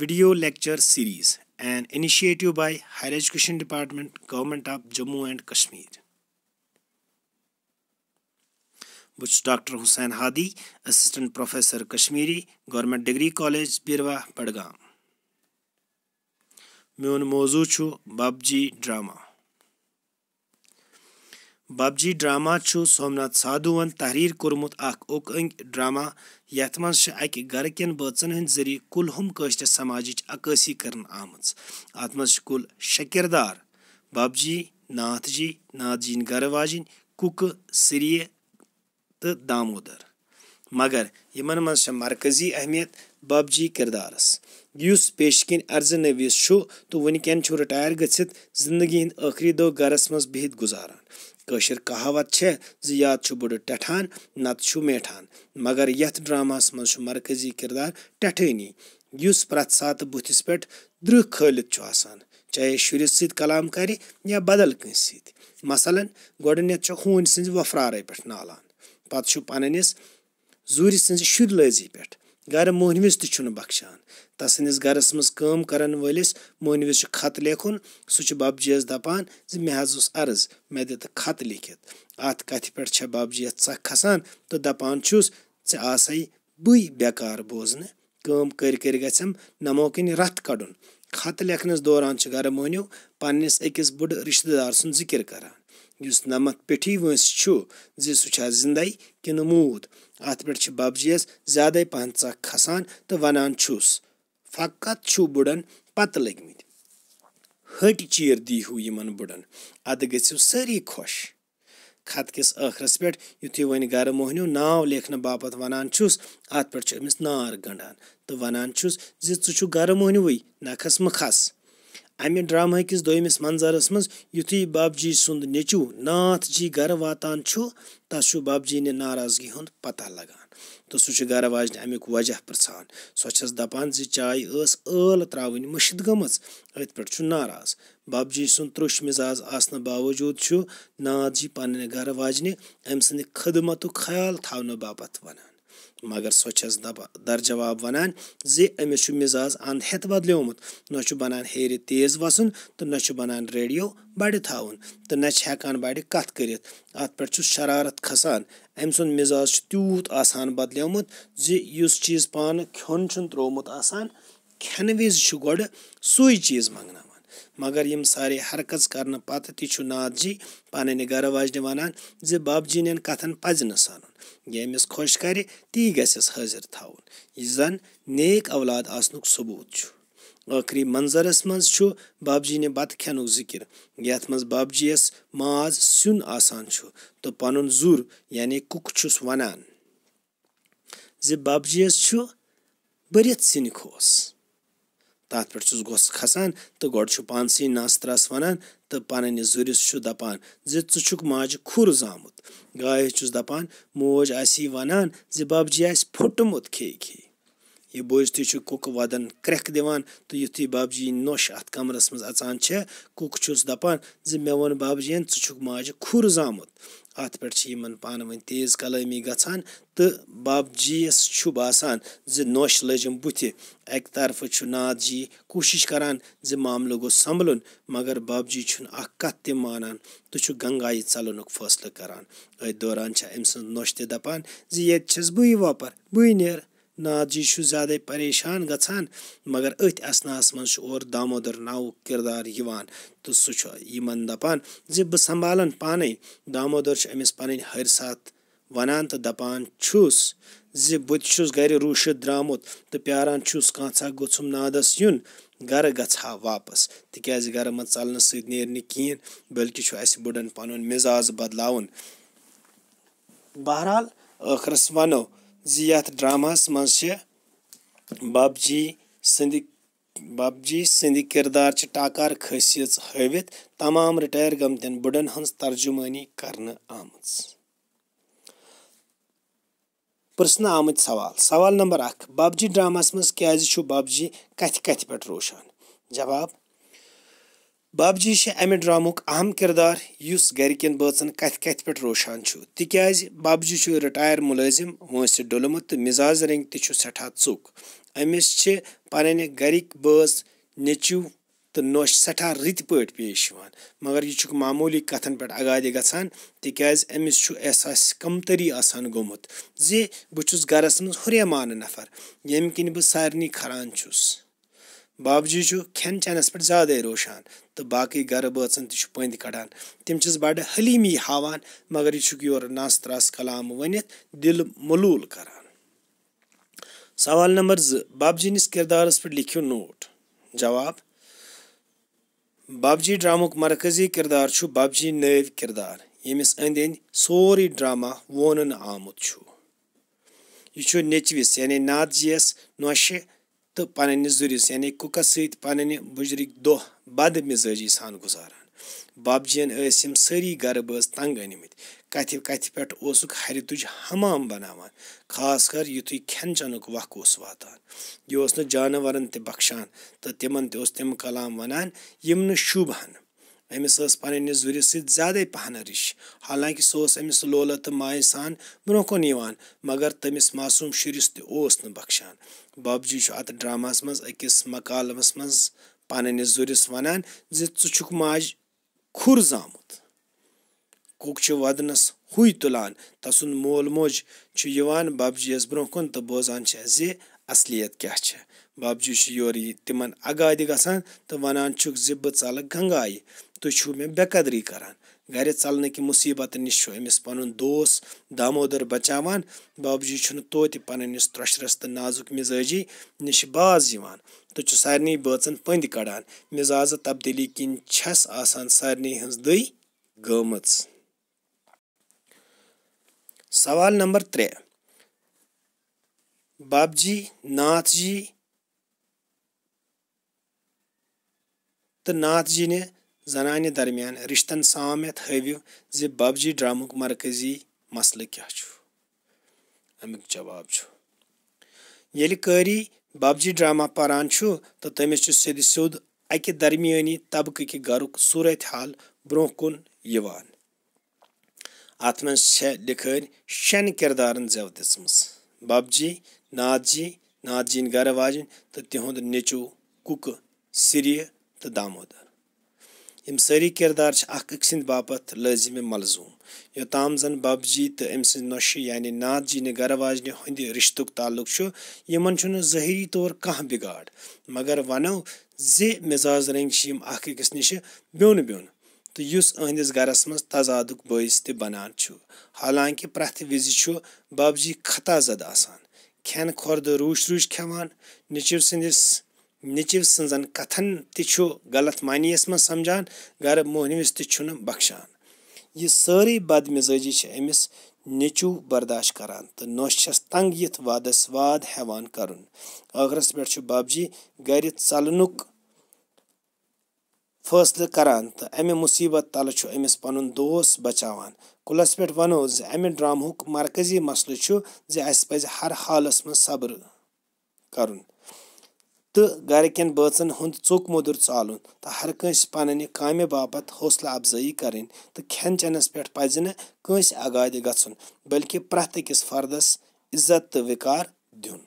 video lecture series an initiative by higher education department government of jammu and kashmir which dr hussain hadi assistant professor kashmiri government degree college birwa padgam میون mauzu chu babji drama Babji drama Somnath سادھون تحریر کورمت اخ اوکنگ drama یت مز اکہ گھر کٮ۪ن بٲژن ہٕنٛدۍ ذٔریعہٕ کُل ہُم کٲشرِ سماجٕچ عکٲسی کرنہٕ آمٕژ اتھ منٛز چھِ کُل شےٚ کِردار ببجی ناتھ جی ناتھ جیٖن گرٕ واجیٚنۍ کُکہٕ سرییہِ تہٕ دامودر مگر یِمن منٛز چھےٚ مرکٔزی اہمیت ببجی کِردارس یُس پیشہِ کِنۍ عرضہٕ نویٖس چھُ تہٕ وٕنکٮ۪ن چھُ رِٹایر گٔژھِتھ زندگی ہٕنٛدۍ ٲخری دۄہ گرس منٛز بِہِتھ گُزاران कशर कहावत है याद बुड़ टठान नत मेठान मगर यथ ड्रामास मज मरकजी किरदार टठनी इस प्रत सात बुथिस पे द्रह खलित चाहे शुरस सलाम कर या बदल कें मसलन गोडनेथ हून सज वफरारे पे नालान पत् पनस जूर सज शुर लजी पे گرٕ مٔہنوِس تہِ چھُنہٕ بخشان تَسٕنٛدِس گرَس منٛز کٲم کَرَن وٲلِس مٔہنوِس چھُ خط لیکھُن سُہ چھُ بَبجِیَس دَپان زِ مےٚ حظ اوس عرض مےٚ دِ تہٕ خط لیٖکھِتھ اَتھ کَتھِ پٮ۪ٹھ چھےٚ بَبجی یَس ژَکھ کھَسان تہٕ دَپان چھُس ژےٚ آسَے بٕے بیکار بوزنہٕ کٲم کٔرۍ کٔرۍ گژھٮ۪م نَمو کِنۍ رَتھ کَڑُن خط لیکھنَس دوران چھُ گرٕ مٔہنیو پنٛنِس أکِس بٕڈٕ رِشتہٕ دار سُنٛد ذِکِر کَران یُس نَمَتھ پیٚٹھی وٲنٛسہِ چھُ زِ سُہ چھا زِندَے کِنہٕ موٗد اَتھ پٮ۪ٹھ چھِ بَبجِیَس زیادَے پَہنَتھ کھَسان تہٕ وَنان چھُس فقط چھُ بٕڈَن پَتہٕ لٔگۍمٕتۍ ۂٹۍ چیٖر دیٖہِو یِمَن بٕڈَن اَدٕ گٔژھِو سٲری خۄش خط کِس ٲخرَس پٮ۪ٹھ یُتھُے وۄنۍ گَرٕ موہنیوٗ ناو لیکھنہٕ باپَتھ وَنان چھُس اَتھ پٮ۪ٹھ چھُ أمِس نار گنٛڈان تہٕ وَنان چھُس زِ ژٕ چھُکھ گَرٕ موہنیوٗوٕے نَکھَس مٕکھَس अमि ड्रामा किस दिस मंजरस मज युथ बाबजी सुंद नेचू नाथ जी घर वातान तस बाबजी ने नाराजगी हूँ पता लगान तो सह गर वाजन अमुक वजह पृछान सोस दपान जी चाय ईल त्रावन मशिद गम अत बब जी बाबजी सुंद त्रुश मिजाज आसने बावजूद नाथ जी पे घर वाजन अम सद खदमत ख्याल थावन बापत वनान مگر سۄ چھَس دَپان درجواب وَنان زِ أمِس چھُ مِزاز اَنٛد ہٮ۪تھ بَدلیومُت نہ چھُ بَنان ہیٚرِ تیز وَسُن تہٕ نہ چھُ بَنان ریڈیو بَڑِ تھاوُن تہٕ نہ چھِ ہٮ۪کان بَڑِ کَتھ کٔرِتھ اَتھ پٮ۪ٹھ چھُس شَرارت کھَسان أمۍ سُنٛد مِزاز چھُ تیوٗت آسان بَدلیومُت زِ یُس چیٖز پانہٕ کھیوٚن چھُن ترٛوومُت آسان کھٮ۪نہٕ وِزِ چھُ گۄڈٕ سُے چیٖز منٛگناوان مگر یِم سارے حرکٕژ کرنہٕ پتہٕ تہِ چھُ ناتھ جی پنٕنہِ گرٕ واجنہِ ونان زِ بب جِنٮ۪ن کتھن پزِ نہٕ سنُن یہِ أمِس خۄش کرِ تی گژھٮ۪س حٲضِر تھاوُن یہِ زن نیک اولاد آسنُک ثبوٗت چھُ ٲخری منظرس منٛز چھُ بب جی نہِ بتہٕ کھٮ۪نُک ذِکِر یتھ منٛز بب جی یس ماز سیُن آسان چھُ تہٕ پنُن زُر یعنی کُک چھُس ونان زِ بب جی یس چھُ بٔرِتھ سِنہِ کھوٚس तथ पे गोस खसान तो गोड़ पानसी नास्त्रास वनान तो पन यह जुरिस दपान झुक माजि खुर जामुत गाय दपान मोज आई वनान जब जी आस फुटमुत खे खे यह बोजत कुक वदन क्रैक दिवान तो युथुई बाबजी नोश अत कमरस मज अचान छ कुक चुस दपान जे मे वन बाबजीन चुक माज खुर जामुत अत पे इन पान वन तेज कलमी गसान तो बाबजीस बासान ज नोश लजम बुथ अक तरफ नाथ जी कोशिश करान ज मामल गो संभल मगर बाबजी कत त मानान तो गंगाई चलन फैसलह करान अथ दौरान अम सज नोश त दपान जे ये बी वापर बी नेर ناتجی چھُ زیادے پریشان گژھان مگر أتھۍ اثناہَس منٛز چھُ اورٕ دامودر ناوُک کِردار یِوان تہٕ سُہ چھُ یِمن دَپان زِ بہٕ سنٛبھالَن پانے دامودر چھُ أمِس پَنٕنۍ ہرِ ساتہٕ وَنان تہٕ دَپان چھُس زِ بہٕ تہِ چھُس گرِ روٗشِتھ درٛامُت تہٕ پیاران چھُس کانٛژھا گوٚژھُم نادَس یُن گرٕ گژھٕ ہا واپَس تِکیازِ گرٕ منٛز ژَلنہٕ سۭتۍ نیرِ نہٕ کِہیٖنۍ بٔلکہِ چھُ اَسہِ بٕڑن پَنُن مِزاز بَدلاوُن بہرحال ٲخرَس وَنو زِ یَتھ ڈرٛاماہَس منٛز چھِ بَب جی سٕنٛدِ بَب جی سٕنٛدِ کِردار چھِ ٹاکار خٔسیٖژ ہٲوِتھ تمام رِٹایر گٔمتٮ۪ن بٕڈن ہٕنٛز ترجُمٲنی کرنہٕ آمٕژ پرٛژھنہٕ آمٕتۍ سوال سوال نمبر اَکھ بَب جی ڈرٛاماہَس منٛز کیٛازِ چھُ بَب جی کَتھِ کَتھِ پٮ۪ٹھ روشَن جواب باب جی چھِ امہِ ڈرامُک اہم کِردار یُس گرِکٮ۪ن بٲژن کتھِ کتھِ پٮ۪ٹھ روشان چھُ تِکیازِ باب جی چھُ رِٹایر مُلٲزِم وٲنٛسہِ ڈوٚلمُت تہٕ مِزاز رنٛگۍ تہِ چھُ سٮ۪ٹھاہ ژوٚک أمِس چھِ پنٕنۍ گرِکۍ بٲژ نیٚچوٗ تہٕ نۄش سٮ۪ٹھاہ رٕتۍ پٲٹھۍ پیش یِوان مگر یہِ چھُکھ معموٗلی کتھن پٮ۪ٹھ اگادِ گژھان تِکیازِ أمِس چھُ احساس کمتٔری آسان گوٚمُت زِ بہٕ چھُس گرس منٛز ہُریمان نفر ییٚمہِ کِنۍ بہٕ سارنٕے کھران چھُس बावजूद खेन चेनस पे ज्यादा रोशान तो बाकी गर बचन तंद कड़ान तम बड़ हलीमी हावान मगर यह योर नास त्रास कलाम वन दिल मलूल कर सवाल नंबर ज बाबजी किरदारस पे लिखो नोट जवाब बाबजी ड्रामुक मरकजी किरदार बाबजी नव किरदार यमिस अंद अंद सोरे ड्रामा वोन आमुत यह नेचविस यानी नादजीस नोशे तो पन्न जुरिस यानि कुकस सन्न बुजुर्ग दोह बद मिजाजी सान गुजारान बाबजीन यम सारी गरबज तंग अनमत कथ कथ पे हरितुज हमाम बनावान खासकर युथ खन चन वक वातान यह जानवर तख्शान तो तिमन तम कलाम वनान यम शुभन أمِس ٲس پنٕنِس زُرِس سۭتۍ زیادَے پَہَن رِش حالانٛکہِ سُہ اوس أمِس لولہٕ تہٕ مایہِ سان برونٛہہ کُن یِوان مگر تٔمِس معصوٗم شُرِس تہِ اوس نہٕ بخشان بَب جی چھُ اَتھ ڈرٛاماہَس منٛز أکِس مکالمَس منٛز پَنٕنِس زُرِس وَنان زِ ژٕ چھُکھ ماجہِ کھُر زامُت کُک چھُ وَدنَس ہُے تُلان تَسُنٛد مول موج چھُ یِوان بَب جی یَس برونٛہہ کُن تہٕ بوزان چھِ زِ اصلیت کیٛاہ چھِ باپجی چھُ یورٕ یہِ تِمن اَگادِ گژھان تہٕ وَنان چھُکھ زِ بہٕ ژَلہٕ گنٛگایہِ تُہۍ چھُو مےٚ بے قدری کران گرِ ژَلنہٕ کہِ مُصیٖبتہٕ نِش چھُ أمِس پَنُن دوس دامودر بَچاوان باپجی چھُنہٕ توتہِ پَنٕنۍ یُس ترٛۄشرَس تہٕ نازُک مِزٲجی نِش باز یِوان تہٕ چھُ سارنٕے بٲژن پٔنٛدۍ کَڑان مِزازٕ تبدیٖلی کِنۍ چھَس آسان سارنٕے ہٕنٛز دٕے گٔمٕژ سوال نمبر ترٛےٚ बाप जी नाथ जी तो नाथ जी ने जनान दरमियान रिश्तन सामत हविव जि बब जी ड्रामुक मरकजी मसल क्या अमुक जवाब ये कारी बब जी ड्रामा परान तो तमिस सीध सिोद अक दरमियानी तबक कि गरुक सूरत हाल ब्रोह कुन अत मे लिखन शेन किरदारन जव दिसम बब जी नाथ जी नाथ जी गर वाजन तो तिहुद नेचो कुक तो दामोदर यम सारी किरदार सद बापत लाजिम मलजूम योतम जन बब जी तो अम नोश यानि नाथ जी ने गर वाजन हंद रिश्त ताल्लुक यमन जहरी तौर कह बिगाड़ मगर वनो जे मिजाज रंग अकिस नश बोन ब्योन तो इस अहंदिस गरस मज तजाद बास त हालांकि प्रथ वज बब जी खता जद आसान کھٮ۪ن کھۄر تہٕ روٗش روٗش کھٮ۪وان نیٚچِو سٕنٛدِس نیٚچِو سٕنٛزن کتھن تہِ چھُ غلط معنی یس منٛز سمجھان گرٕ موہنوِس تہِ چھُنہٕ بخشان یہِ سٲرٕے بد مِزٲجی چھِ أمِس نیٚچِو برداش کران تہٕ نۄش چھس تنگ یِتھ وادس واد ہیٚوان کرُن ٲخرس پٮ۪ٹھ چھُ بب جی گرِ ژلنُک فٲصلہٕ کران تہٕ اَمہِ مُصیٖبت تلہٕ چھُ أمِس پنُن دوس بچاوان کُلَس پٮ۪ٹھ وَنو زِ اَمہِ ڈرٛامہُک مرکٔزی مسلہٕ چھُ زِ اَسہِ پَزِ ہر حالَس منٛز صبرٕ کَرُن تہٕ گَرِکٮ۪ن بٲژَن ہُنٛد ژوٚک موٚدُر ژالُن تہٕ ہر کٲنٛسہِ پنٛنہِ کامہِ باپتھ حوصلہٕ اَفضٲیی کَرٕنۍ تہٕ کھٮ۪ن چٮ۪نَس پٮ۪ٹھ پَزِ نہٕ کٲنٛسہِ اَگادِ گژھُن بٔلکہِ پرٛٮ۪تھ أکِس فردَس عزت تہٕ وِکار دیُن